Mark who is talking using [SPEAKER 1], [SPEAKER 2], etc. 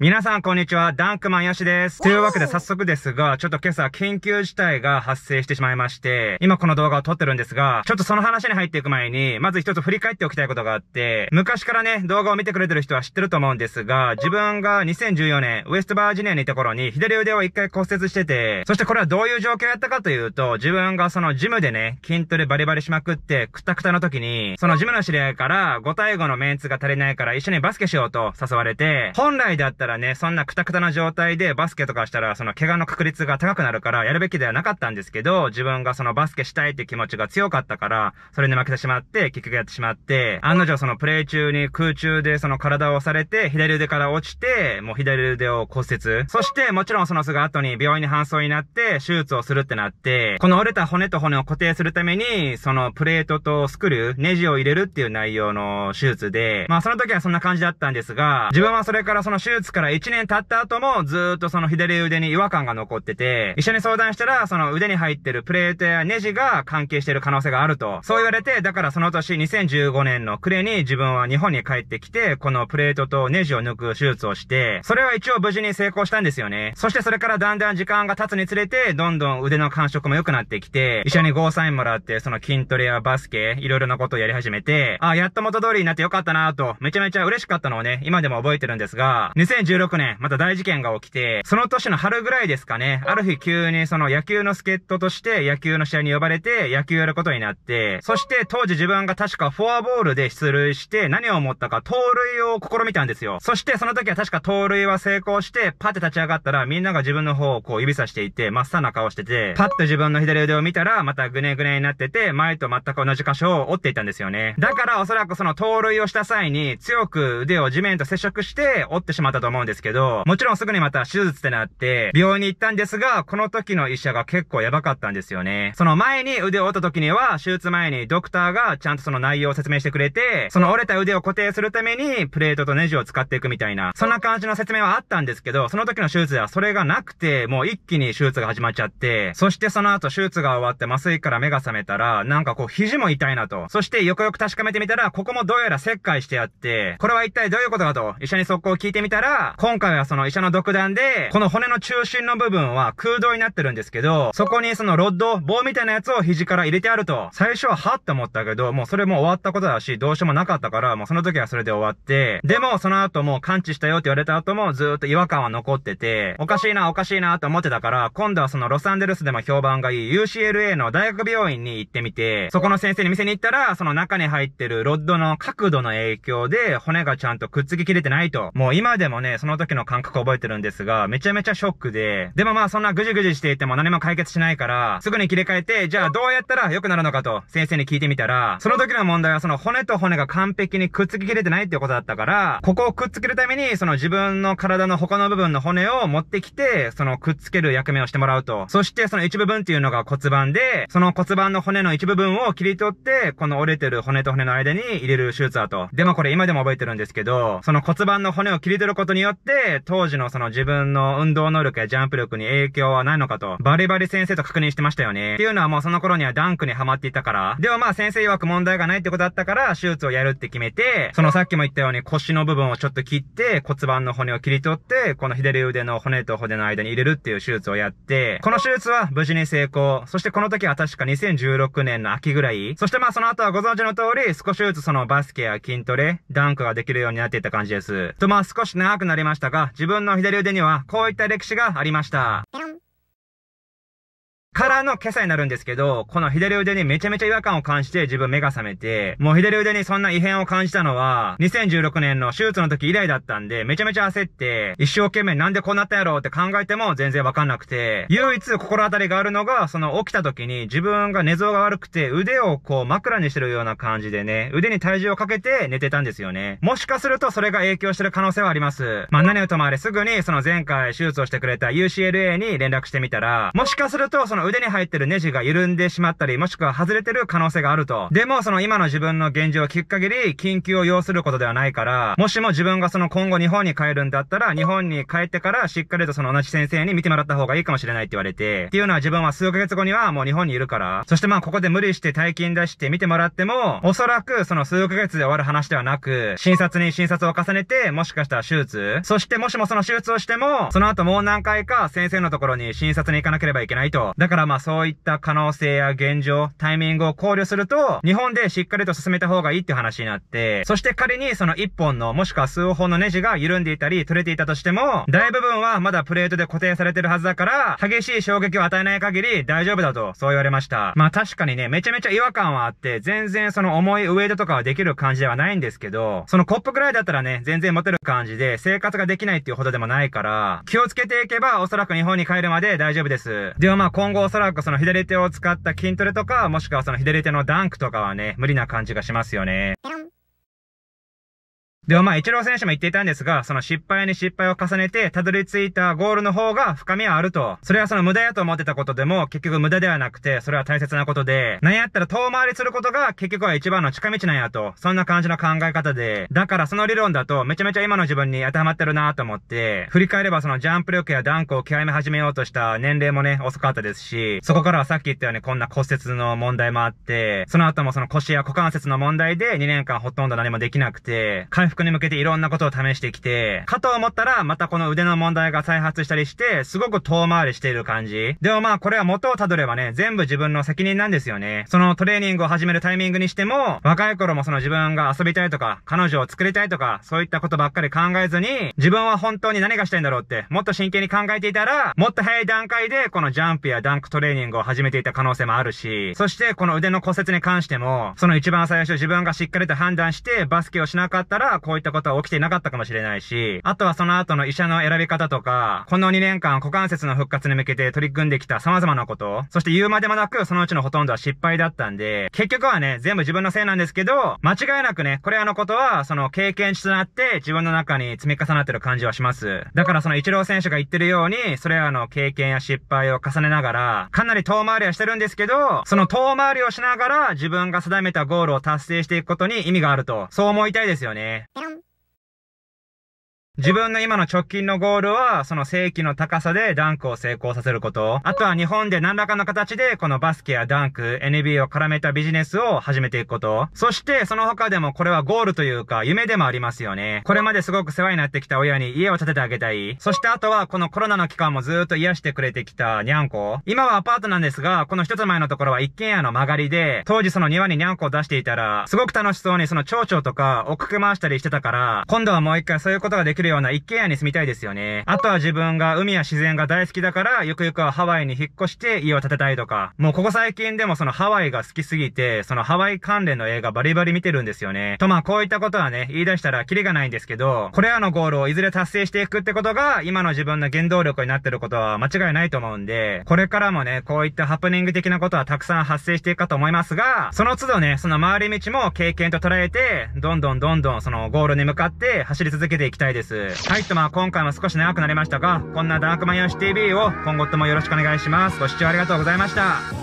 [SPEAKER 1] 皆さんこんにちは、ダンクマンヤシです。というわけで早速ですが、ちょっと今朝緊急事態が発生してしまいまして、今この動画を撮ってるんですが、ちょっとその話に入っていく前に、まず一つ振り返っておきたいことがあって、昔からね、動画を見てくれてる人は知ってると思うんですが、自分が2014年、ウエストバージニアにいた頃に左腕を一回骨折してて、そしてこれはどういう状況やったかというと、自分がそのジムでね、筋トレバリバリしまくって、くたくたの時に、そのジムの知り合いから、5対5のメンツが足りないから一緒にバスケしようと誘われて、本来だったららね、そんなクタクタな状態でバスケとかしたら、その怪我の確率が高くなるから、やるべきではなかったんですけど、自分がそのバスケしたいって気持ちが強かったから、それに負けてしまって、結局やってしまって、案の定そのプレイ中に空中でその体を押されて、左腕から落ちて、もう左腕を骨折。そして、もちろんそのすぐ後に病院に搬送になって、手術をするってなって、この折れた骨と骨を固定するために、そのプレートとスクリュー、ネジを入れるっていう内容の手術で、まあその時はそんな感じだったんですが、自分はそれからその手術スから1年経った後もずっとその左腕に違和感が残ってて、一緒に相談したら、その腕に入ってるプレートやネジが関係してる可能性があると。そう言われて、だからその年2015年の暮れに自分は日本に帰ってきて、このプレートとネジを抜く手術をして、それは一応無事に成功したんですよね。そしてそれからだんだん時間が経つにつれて、どんどん腕の感触も良くなってきて、一緒にゴーサインもらって、その筋トレやバスケ、いろいろなことをやり始めて、あ、やっと元通りになって良かったなと、めちゃめちゃ嬉しかったのをね、今でも覚えてるんですが、2016年、また大事件が起きて、その年の春ぐらいですかね、ある日急にその野球の助っ人として野球の試合に呼ばれて野球やることになって、そして当時自分が確かフォアボールで出塁して何を思ったか盗塁を試みたんですよ。そしてその時は確か盗塁は成功して、パッて立ち上がったらみんなが自分の方をこう指さしていて、真っ青な顔してて、パッと自分の左腕を見たらまたグネグネになってて、前と全く同じ箇所を折っていたんですよね。だからおそらくその盗塁をした際に強く腕を地面と接触して折ってしまったと思うんですけど、もちろんすぐにまた手術ってなって、病院に行ったんですが、この時の医者が結構やばかったんですよね。その前に腕を折った時には、手術前にドクターがちゃんとその内容を説明してくれて、その折れた腕を固定するために、プレートとネジを使っていくみたいな、そんな感じの説明はあったんですけど、その時の手術ではそれがなくて、もう一気に手術が始まっちゃって、そしてその後手術が終わって麻酔から目が覚めたら、なんかこう肘も痛いなと。そしてよくよく確かめてみたら、ここもどうやら切開してあって、これは一体どういうことかと、医者に速攻聞いてみたら、今回はその医者の独断で、この骨の中心の部分は空洞になってるんですけど、そこにそのロッド、棒みたいなやつを肘から入れてあると、最初ははって思ったけど、もうそれも終わったことだし、どうしようもなかったから、もうその時はそれで終わって、でもその後もう完治したよって言われた後もずっと違和感は残ってて、おかしいなおかしいなと思ってたから、今度はそのロサンゼルスでも評判がいい UCLA の大学病院に行ってみて、そこの先生に店に行ったら、その中に入ってるロッドの角度の影響で、骨がちゃんとくっつききれてないと。もう今でもね、その時の感覚覚えてるんですが、めちゃめちゃショックで、でもまあそんなぐじぐじしていても何も解決しないから、すぐに切り替えて、じゃあどうやったら良くなるのかと先生に聞いてみたら、その時の問題はその骨と骨が完璧にくっつききれてないっていうことだったから、ここをくっつけるために、その自分の体の他の部分の骨を持ってきて、そのくっつける役目をしてもらうと。そしてその一部分っていうのが骨盤で、その骨盤の骨の一部分を切り取って、この折れてる骨と骨の間に入れる手術だと。でもこれ今でも覚えてるんですけど、その骨盤の骨を切り取ることにによって、当時のその自分の運動能力やジャンプ力に影響はないのかと、バリバリ先生と確認してましたよね。っていうのはもうその頃にはダンクにハマっていたから。でもまあ先生曰く問題がないってことだったから、手術をやるって決めて、そのさっきも言ったように腰の部分をちょっと切って、骨盤の骨を切り取って、この左腕の骨と骨の間に入れるっていう手術をやって、この手術は無事に成功。そしてこの時は確か2016年の秋ぐらい。そしてまあその後はご存知の通り、少しずつそのバスケや筋トレ、ダンクができるようになっていった感じです。とまあ少し長くなりましたが、自分の左腕にはこういった歴史がありました。からの今朝になるんですけど、この左腕にめちゃめちゃ違和感を感じて自分目が覚めて、もう左腕にそんな異変を感じたのは、2016年の手術の時以来だったんで、めちゃめちゃ焦って、一生懸命なんでこうなったやろうって考えても全然わかんなくて、唯一心当たりがあるのが、その起きた時に自分が寝相が悪くて腕をこう枕にしてるような感じでね、腕に体重をかけて寝てたんですよね。もしかするとそれが影響してる可能性はあります。まあ、何をともあれすぐにその前回手術をしてくれた UCLA に連絡してみたら、もしかするとそのの腕に入ってるネジが緩んでしまったり、もしくは外れてる可能性があると。でも、その今の自分の現状を聞く限り、緊急を要することではないから、もしも自分がその今後日本に帰るんだったら、日本に帰ってからしっかりとその同じ先生に見てもらった方がいいかもしれないって言われて、っていうのは自分は数ヶ月後にはもう日本にいるから、そしてまあここで無理して大金出して見てもらっても、おそらくその数ヶ月で終わる話ではなく、診察に診察を重ねて、もしかしたら手術、そしてもしもその手術をしても、その後もう何回か先生のところに診察に行かなければいけないと。だからまあそういった可能性や現状、タイミングを考慮すると、日本でしっかりと進めた方がいいって話になって、そして仮にその1本のもしくは数本のネジが緩んでいたり取れていたとしても、大部分はまだプレートで固定されてるはずだから、激しい衝撃を与えない限り大丈夫だと、そう言われました。まあ確かにね、めちゃめちゃ違和感はあって、全然その重いウェイトとかはできる感じではないんですけど、そのコップくらいだったらね、全然持てる感じで生活ができないっていうほどでもないから、気をつけていけばおそらく日本に帰るまで大丈夫です。ではまあ今後おそらくその左手を使った筋トレとか、もしくはその左手のダンクとかはね、無理な感じがしますよね。でもまあ、一郎選手も言っていたんですが、その失敗に失敗を重ねて、たどり着いたゴールの方が深みはあると。それはその無駄やと思ってたことでも、結局無駄ではなくて、それは大切なことで、何やったら遠回りすることが結局は一番の近道なんやと。そんな感じの考え方で、だからその理論だと、めちゃめちゃ今の自分に当てはまってるなと思って、振り返ればそのジャンプ力やダンクを極め始めようとした年齢もね、遅かったですし、そこからはさっき言ったようにこんな骨折の問題もあって、その後もその腰や股関節の問題で2年間ほとんど何もできなくて、回復復に向けていろんなことを試してきて、かと思ったら、またこの腕の問題が再発したりして、すごく遠回りしている感じ。でもまあ、これは元をたどればね、全部自分の責任なんですよね。そのトレーニングを始めるタイミングにしても、若い頃もその自分が遊びたいとか、彼女を作りたいとか、そういったことばっかり考えずに、自分は本当に何がしたいんだろうって、もっと真剣に考えていたら、もっと早い段階で、このジャンプやダンクトレーニングを始めていた可能性もあるし、そしてこの腕の骨折に関しても、その一番最初自分がしっかりと判断して、バスケをしなかったら、こういったことは起きてなかったかもしれないし、あとはその後の医者の選び方とか、この2年間股関節の復活に向けて取り組んできた様々なこと、そして言うまでもなくそのうちのほとんどは失敗だったんで、結局はね、全部自分のせいなんですけど、間違いなくね、これらのことは、その経験値となって自分の中に積み重なってる感じはします。だからその一郎選手が言ってるように、それらの経験や失敗を重ねながら、かなり遠回りはしてるんですけど、その遠回りをしながら自分が定めたゴールを達成していくことに意味があると、そう思いたいですよね。ペロン。自分の今の直近のゴールは、その正規の高さでダンクを成功させること。あとは日本で何らかの形で、このバスケやダンク、NBA を絡めたビジネスを始めていくこと。そして、その他でもこれはゴールというか、夢でもありますよね。これまですごく世話になってきた親に家を建ててあげたい。そしてあとは、このコロナの期間もずっと癒してくれてきたニャンコ。今はアパートなんですが、この一つ前のところは一軒家の曲がりで、当時その庭にニャンコを出していたら、すごく楽しそうにその蝶々とか、追っかけ回したりしてたから、今度はもう一回そういうことができるよような一軒家に住みたいですよね。あとは自分が海や自然が大好きだから、ゆくゆくはハワイに引っ越して家を建てたいとか、もうここ最近でもそのハワイが好きすぎて、そのハワイ関連の映画バリバリ見てるんですよね。とまあこういったことはね、言い出したらキリがないんですけど、これらのゴールをいずれ達成していくってことが、今の自分の原動力になってることは間違いないと思うんで、これからもね、こういったハプニング的なことはたくさん発生していくかと思いますが、その都度ね、その回り道も経験と捉えて、どんどんどんどんそのゴールに向かって走り続けていきたいです。。はい、とまあ今回も少し長くなりましたが、こんなダークマンヤシ TV を今後ともよろしくお願いします。ご視聴ありがとうございました。